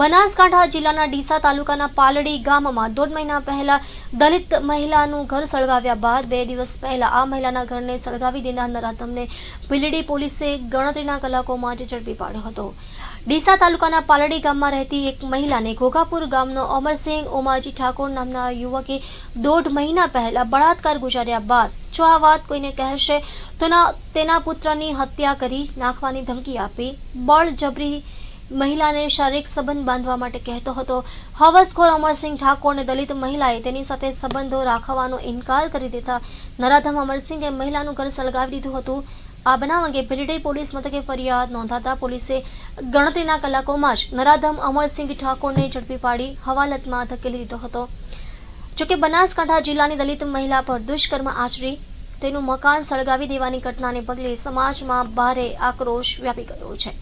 બનાસકાંઠા જિલ્લાના ડીસા તાલુકાના પાલડી ગામમાં દોઢ મહિના પહેલા દલિત મહિલાનું ઘર સળગાવ્યા બાદ બે દિવસ પહેલા આ મહિલાના ઘરને સળગાવી દેનાર નરાતમને પીલડી પોલીસે ગણતરીના કલાકોમાં જ ઝડપી પાડ્યો હતો ડીસા તાલુકાના પાલડી ગામમાં રહેતી એક મહિલાને ઘોઘાપુર ગામનો અમરસિંહ ઓમાજી ઠાકોર નામના યુવકે દોઢ મહિના પહેલા બળાત્કાર ગુજાર્યા બાદ જો આ વાત કોઈને કહેશે તો તેના પુત્રની હત્યા કરી નાખવાની ધમકી આપી બળજબરી મહિલાને શારીરિક સંબંધ બાંધવા માટે કહેતો હતો હવસખોર અમરસિંહ ઠાકોરને દલિત મહિલાએ તેની સાથે સંબંધો રાખવાનો ઇનકાર કરી દીધા નરાધમ અમરસિંહે મહિલાનું ઘર સળગાવી દીધું હતું આ બનાવ અંગે ભીલડી પોલીસ મથકે ફરિયાદ નોંધાતા પોલીસે ગણતરીના કલાકોમાં જ નરાધમ અમરસિંહ ઠાકોરને ઝડપી પાડી હવાલતમાં ધકેલી દીધો હતો જોકે બનાસકાંઠા જિલ્લાની દલિત મહિલા પર દુષ્કર્મ આચરી તેનું મકાન સળગાવી દેવાની ઘટનાને પગલે સમાજમાં ભારે આક્રોશ વ્યાપી ગયો છે